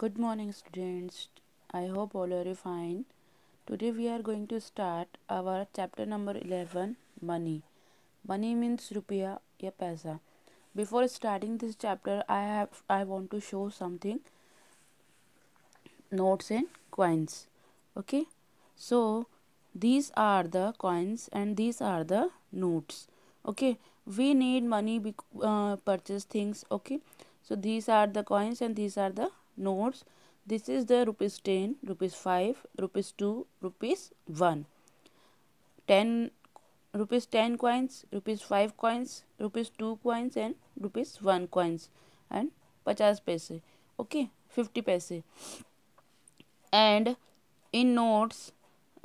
Good morning students. I hope all are fine. Today we are going to start our chapter number 11 money. Money means rupiah ya paisa. Before starting this chapter I have I want to show something notes and coins. Okay? So these are the coins and these are the notes. Okay? We need money to uh, purchase things, okay? So these are the coins and these are the notes this is the rupees 10 rupees 5 rupees 2 rupees 1 10 rupees 10 coins rupees 5 coins rupees 2 coins and rupees 1 coins and 50 paise okay 50 paise and in notes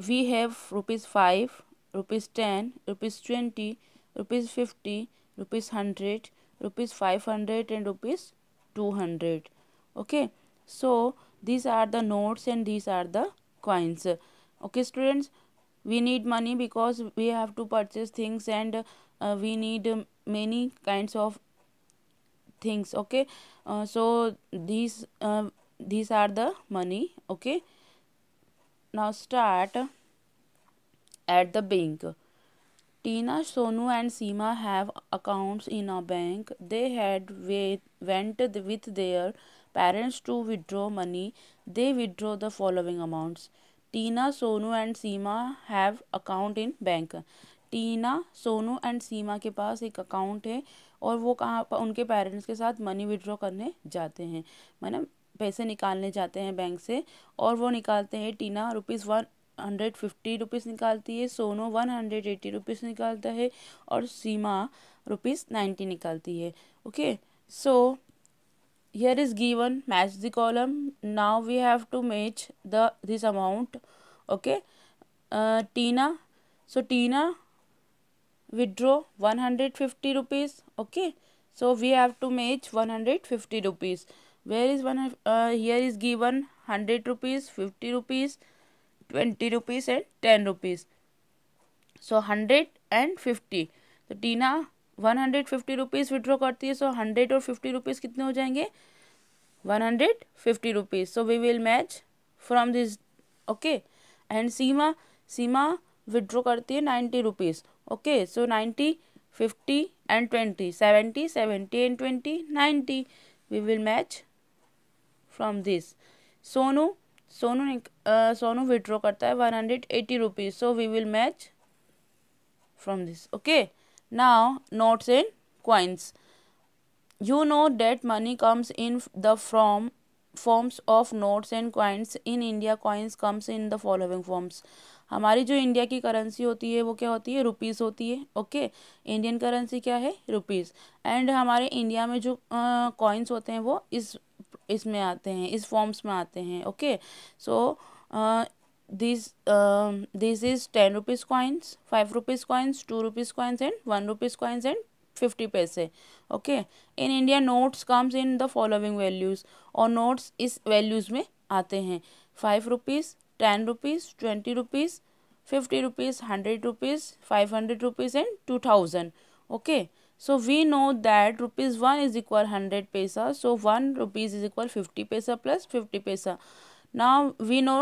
we have rupees 5 rupees 10 rupees 20 rupees 50 rupees 100 rupees 500 and rupees 200 okay So these are the notes and these are the coins. Okay students, we need money because we have to purchase things and uh, we need many kinds of things okay uh, so these uh, these are the money okay now start at the bank Tina, Sonu and Seema have accounts in a bank. They had went with their parents to withdraw money. They withdraw the following amounts. Tina, Sonu and Seema have account in bank. Tina Sonu and Seema के पास एक account है और वो कहाँ पर उनके parents के साथ मनी विड्रॉ करने जाते हैं मैडम पैसे निकालने जाते हैं बैंक से और वो निकालते हैं Tina rupees one hundred fifty rupees निकालती है Sonu one hundred eighty rupees निकालता है और सीमा रुपीज़ नाइन्टी निकालती है okay so here is given match the column now we have to match the this amount okay Tina so Tina withdraw one hundred fifty rupees okay so we have to match one hundred fifty rupees where is one here is given hundred rupees fifty rupees twenty rupees and ten rupees so hundred and fifty तो Tina one hundred fifty rupees withdraw करती है so hundred और fifty rupees कितने हो जाएंगे one hundred fifty rupees so we will match from this okay and Seema Seema withdraw करती है ninety rupees okay so ninety fifty and twenty seventy seventy and twenty ninety we will match from this Sonu Sonu ने Sonu withdraw करता है one hundred eighty rupees so we will match from this okay now notes and coins you know that money comes in the from forms of notes and coins in India coins comes in the following forms हमारी जो India की currency होती है वो क्या होती है rupees होती है ओके इंडियन करेंसी क्या है रुपीज एंड हमारे इंडिया में जो कॉइन्स uh, होते हैं वो इस इसमें आते हैं इस फॉर्म्स में आते हैं okay so this this is ten rupees coins five rupees coins two rupees coins and one rupees coins and fifty paise okay in India notes comes in the following values और नोट्स इस values में आते हैं five rupees ten rupees twenty rupees fifty rupees hundred rupees five hundred rupees and two thousand okay so we know that rupees 1 is equal 100 paisa so 1 rupees is equal 50 paisa plus 50 paisa now we know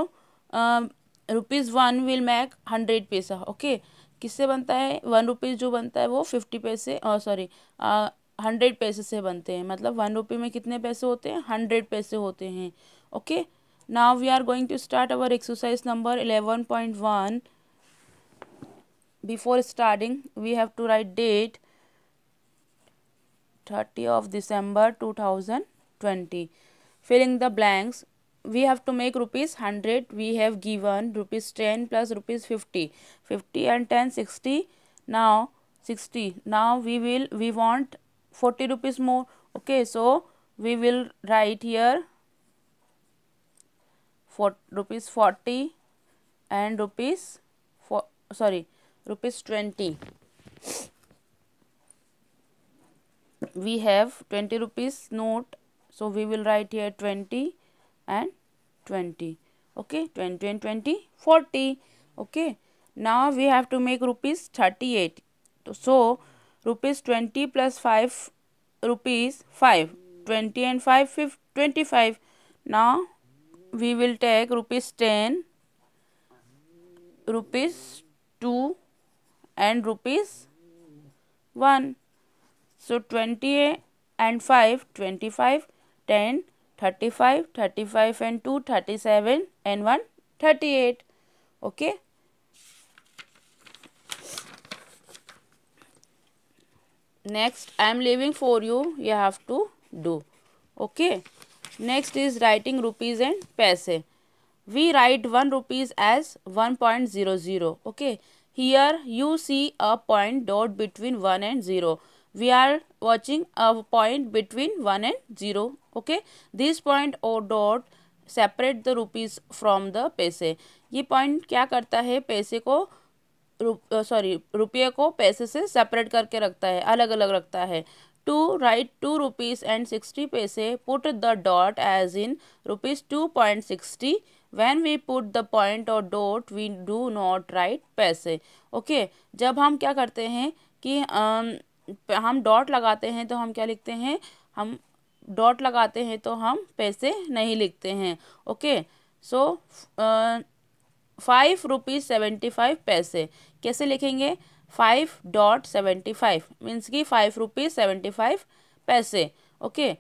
rupees um, rupees 1 will make 100 paisa okay किससे बनता है one rupees जो बनता है वो fifty पैसे sorry hundred पैसे से बनते हैं मतलब वन रुपी में कितने पैसे होते हैं हंड्रेड पैसे होते हैं okay now we are going to start our exercise number eleven point one before starting we have to write date 30 of December 2020. Filling the blanks, we have to make rupees 100. We have given rupees 10 plus rupees 50. 50 and 10, 60. Now, 60. Now, we will, we want 40 rupees more. Okay, so we will write here for rupees 40 and rupees for sorry rupees 20 we have 20 rupees note so we will write here 20 and 20 okay 20 and 20 40 okay now we have to make rupees 38 so rupees 20 plus 5 rupees 5 20 and 5 5 25 now we will take rupees 10 rupees 2 and rupees 1 so 20 and 5, 25, 10, 35, 35 and 2, 37 and 1, 38. Okay. Next, I am leaving for you. You have to do. Okay. Next is writing rupees and paise. We write 1 rupees as 1.00. Okay. Here you see a point dot between 1 and 0. we are watching a point between 1 and 0 okay this point o dot separate the rupees from the paise ये point क्या करता है पैसे को sorry रु, रुपये को पैसे से सेपरेट करके रखता है अलग अलग रखता है to write two rupees and sixty paise put the dot as in rupees two point sixty when we put the point और dot we do not write paise okay जब हम क्या करते हैं कि हम डॉट लगाते हैं तो हम क्या लिखते हैं हम डॉट लगाते हैं तो हम पैसे नहीं लिखते हैं okay so five rupees seventy five paise कैसे लिखेंगे five dot seventy five means की five rupees seventy five paise okay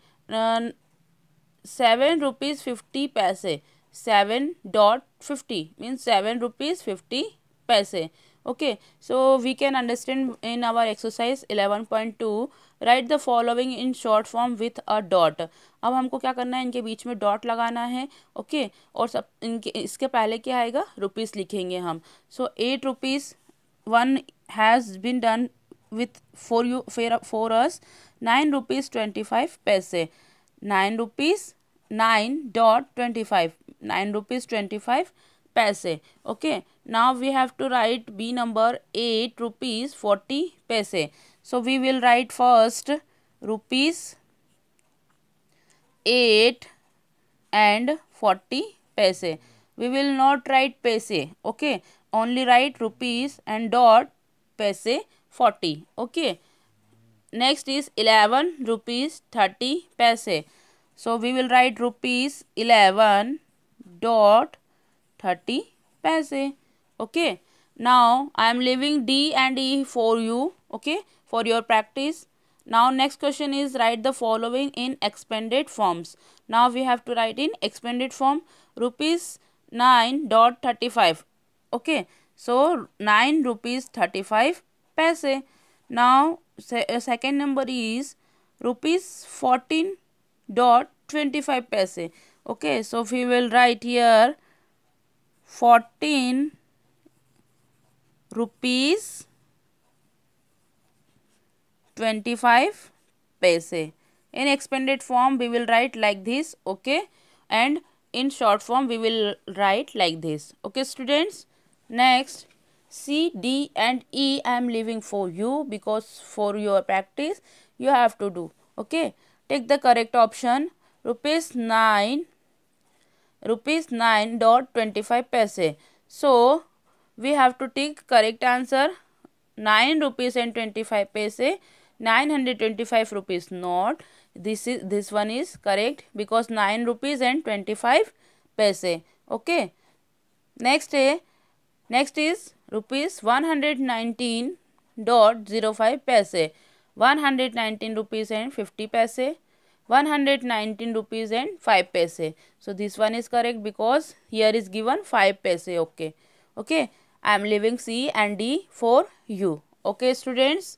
seven rupees fifty paise seven dot fifty means seven rupees fifty paise okay so we can understand in our exercise eleven point two write the following in short form with a dot अब हमको क्या करना है इनके बीच में dot लगाना है okay okay? और सब इनके इसके पहले क्या आएगा रुपीस लिखेंगे हम so eight rupees one has been done with four you fair four अर्स nine rupees twenty five paise nine rupees nine dot twenty five nine rupees twenty five paise okay now we have to write b number 8 rupees 40 paise so we will write first rupees 8 and 40 paise we will not write paise okay only write rupees and dot paise 40 okay next is 11 rupees 30 paise so we will write rupees 11 dot 30 paise. Okay. Now, I am leaving D and E for you. Okay. For your practice. Now, next question is write the following in expanded forms. Now, we have to write in expanded form rupees 9.35. Okay. So, 9 rupees 35 paise. Now, se uh, second number is rupees 14 dot 25 paise okay so we will write here 14 rupees 25 paise in expanded form we will write like this okay and in short form we will write like this okay students next C, D and E I am leaving for you because for your practice you have to do. Okay. Take the correct option. Rupees 9 rupees 9 dot 25 paise so we have to take correct answer 9 rupees and 25 paise 925 rupees not this is this one is correct because 9 rupees and 25 paise okay next है next is rupees 119 dot 05 paise 119 rupees and 50 paise 119 rupees and 5 paise. So this one is correct because here is given 5 paise. Okay. Okay. I am leaving C and D for you. Okay students.